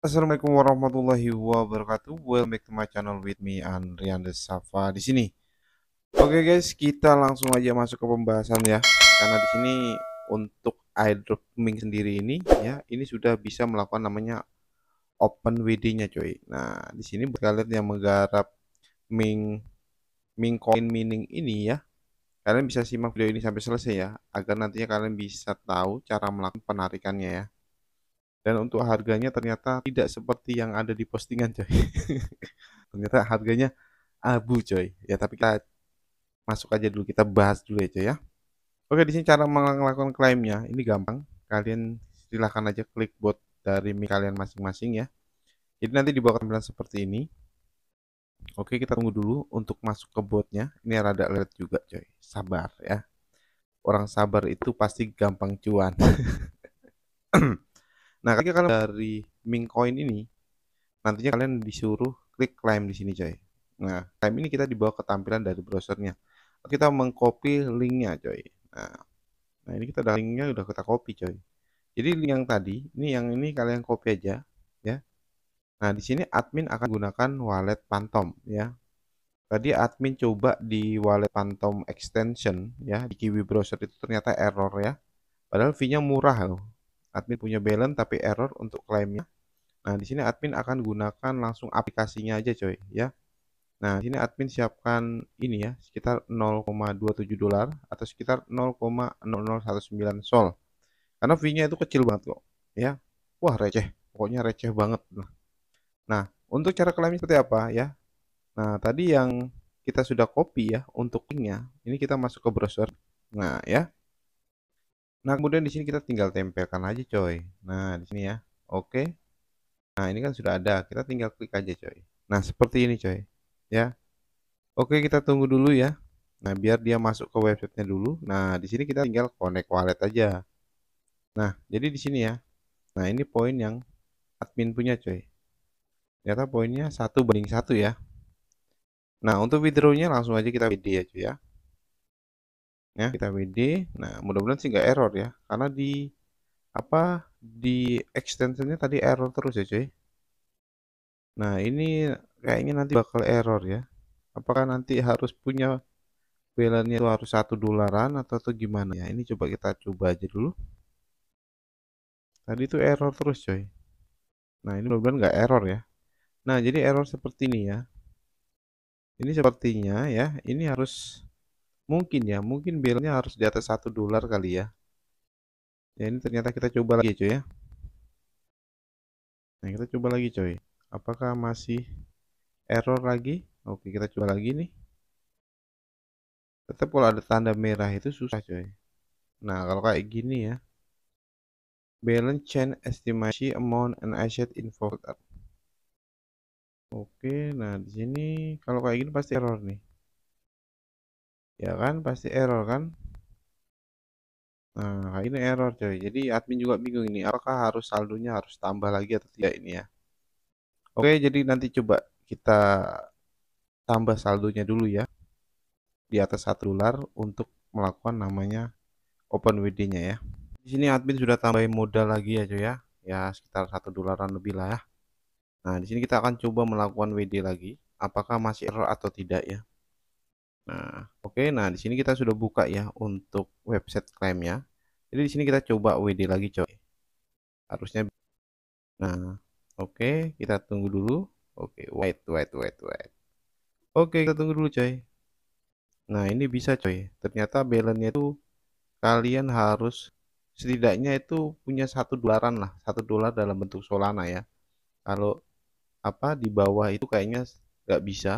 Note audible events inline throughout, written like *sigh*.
Assalamualaikum warahmatullahi wabarakatuh. Welcome back to my channel with me Andrian Safa di sini. Oke okay guys, kita langsung aja masuk ke pembahasan ya. Karena di sini untuk airdropping sendiri ini ya, ini sudah bisa melakukan namanya open WD-nya coy. Nah, di sini kalian yang menggarap Ming Ming coin mining ini ya. Kalian bisa simak video ini sampai selesai ya agar nantinya kalian bisa tahu cara melakukan penarikannya ya dan untuk harganya ternyata tidak seperti yang ada di postingan coy *laughs* ternyata harganya abu coy ya tapi kita masuk aja dulu kita bahas dulu ya coy ya oke di sini cara melakukan klaimnya ini gampang kalian silahkan aja klik bot dari mie kalian masing-masing ya jadi nanti di bawah tampilan seperti ini oke kita tunggu dulu untuk masuk ke botnya ini rada alert juga coy sabar ya orang sabar itu pasti gampang cuan *laughs* Nah, ketika kalian dari dari coin ini nantinya kalian disuruh klik claim di sini, coy. Nah, claim ini kita dibawa ke tampilan dari browsernya. Kita mengcopy linknya, coy. Nah, nah ini kita udah linknya udah kita copy, coy. Jadi link yang tadi, ini yang ini kalian copy aja, ya. Nah, di sini admin akan gunakan wallet Phantom, ya. Tadi admin coba di wallet Phantom extension, ya, di Kiwi browser itu ternyata error ya. Padahal fee-nya murah loh, admin punya balance tapi error untuk klaimnya. Nah, di sini admin akan gunakan langsung aplikasinya aja coy, ya. Nah, di sini admin siapkan ini ya, sekitar 0,27 dolar atau sekitar 0,0019 sol. Karena fee-nya itu kecil banget kok, ya. Wah, receh. Pokoknya receh banget. Nah, nah untuk cara klaim seperti apa ya? Nah, tadi yang kita sudah copy ya untuk linknya, ini kita masuk ke browser. Nah, ya. Nah, kemudian di sini kita tinggal tempelkan aja, coy. Nah, di sini ya. Oke. Nah, ini kan sudah ada. Kita tinggal klik aja, coy. Nah, seperti ini, coy. Ya. Oke, kita tunggu dulu ya. Nah, biar dia masuk ke websitenya dulu. Nah, di sini kita tinggal connect wallet aja. Nah, jadi di sini ya. Nah, ini poin yang admin punya, coy. Ternyata poinnya satu banding satu ya. Nah, untuk withdrawnya langsung aja kita WD ya, cuy ya ya kita WD nah mudah-mudahan sih nggak error ya karena di apa di extensionnya tadi error terus ya cuy nah ini kayaknya nanti bakal error ya apakah nanti harus punya balance itu harus satu dolaran atau tuh gimana ya ini coba kita coba aja dulu tadi itu error terus coy nah ini mudah-mudahan nggak error ya nah jadi error seperti ini ya ini sepertinya ya ini harus mungkin ya mungkin bilnya harus di atas satu dolar kali ya ya ini ternyata kita coba lagi cuy ya nah kita coba lagi coy apakah masih error lagi oke kita coba lagi nih tetap kalau ada tanda merah itu susah coy nah kalau kayak gini ya balance chain estimasi amount and asset involved Oke, nah di sini kalau kayak gini pasti error nih ya kan pasti error kan nah, nah ini error coy jadi admin juga bingung ini apakah harus saldonya harus tambah lagi atau tidak ini ya oke jadi nanti coba kita tambah saldonya dulu ya di atas satu dolar untuk melakukan namanya open wd nya ya di sini admin sudah tambahin modal lagi ya coy ya ya sekitar satu dolaran lebih lah ya nah di sini kita akan coba melakukan WD lagi apakah masih error atau tidak ya Nah, oke. Okay, nah, di sini kita sudah buka ya untuk website klaimnya. Jadi di sini kita coba WD lagi, coy. Harusnya Nah, oke, okay, kita tunggu dulu. Oke, okay, wait, wait, wait, wait. Oke, okay, kita tunggu dulu, coy. Nah, ini bisa, coy. Ternyata balance-nya itu kalian harus setidaknya itu punya satu dolaran lah, satu dolar dalam bentuk Solana ya. Kalau apa di bawah itu kayaknya nggak bisa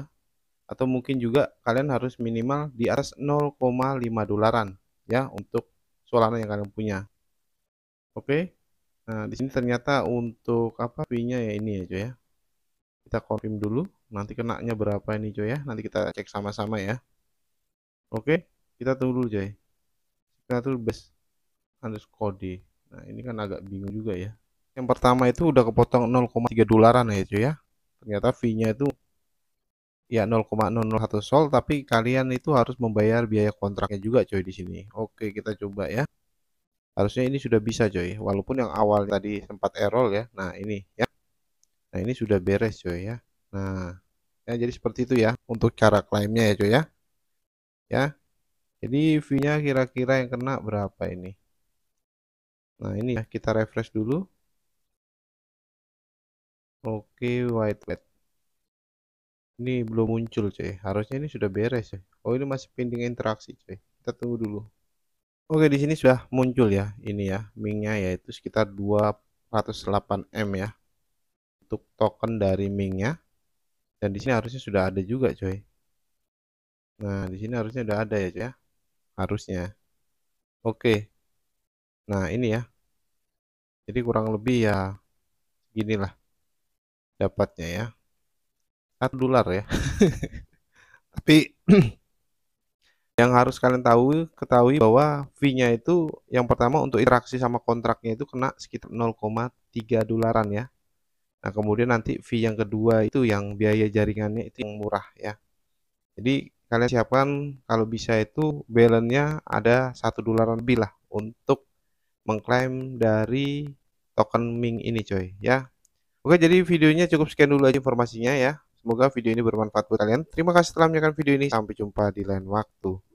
atau mungkin juga kalian harus minimal di atas 0,5 dolaran ya untuk Solana yang kalian punya. Oke. Okay? Nah, di sini ternyata untuk apa fee ya ini ya, cuy ya. Kita confirm dulu, nanti kenaknya berapa ini, cuy ya. Nanti kita cek sama-sama ya. Oke, okay? kita tunggu dulu, cuy. Kita tuh best harus kode Nah, ini kan agak bingung juga ya. Yang pertama itu udah kepotong 0,3 dolaran ya, cuy ya. Ternyata fee-nya itu ya 0,001 sol tapi kalian itu harus membayar biaya kontraknya juga coy di sini oke kita coba ya harusnya ini sudah bisa coy walaupun yang awal tadi sempat error ya nah ini ya nah ini sudah beres coy ya nah ya jadi seperti itu ya untuk cara klaimnya ya coy ya ya jadi fee nya kira-kira yang kena berapa ini nah ini ya kita refresh dulu oke white bet. Ini belum muncul cuy. Harusnya ini sudah beres ya. Oh ini masih pending interaksi cuy. Kita tunggu dulu. Oke di sini sudah muncul ya ini ya mingnya yaitu sekitar 208 m ya untuk token dari mingnya. Dan di sini harusnya sudah ada juga cuy. Nah di sini harusnya sudah ada ya cuy ya. Harusnya. Oke. Nah ini ya. Jadi kurang lebih ya ginilah dapatnya ya satu dolar ya tapi *clears throat* yang harus kalian tahu ketahui bahwa fee-nya itu yang pertama untuk interaksi sama kontraknya itu kena sekitar 0,3 dolaran ya Nah kemudian nanti fee yang kedua itu yang biaya jaringannya itu yang murah ya jadi kalian siapkan kalau bisa itu balance-nya ada satu dolaran lebih lah untuk mengklaim dari token Ming ini coy ya Oke jadi videonya cukup sekian dulu aja informasinya ya Semoga video ini bermanfaat buat kalian. Terima kasih telah menyaksikan video ini. Sampai jumpa di lain waktu.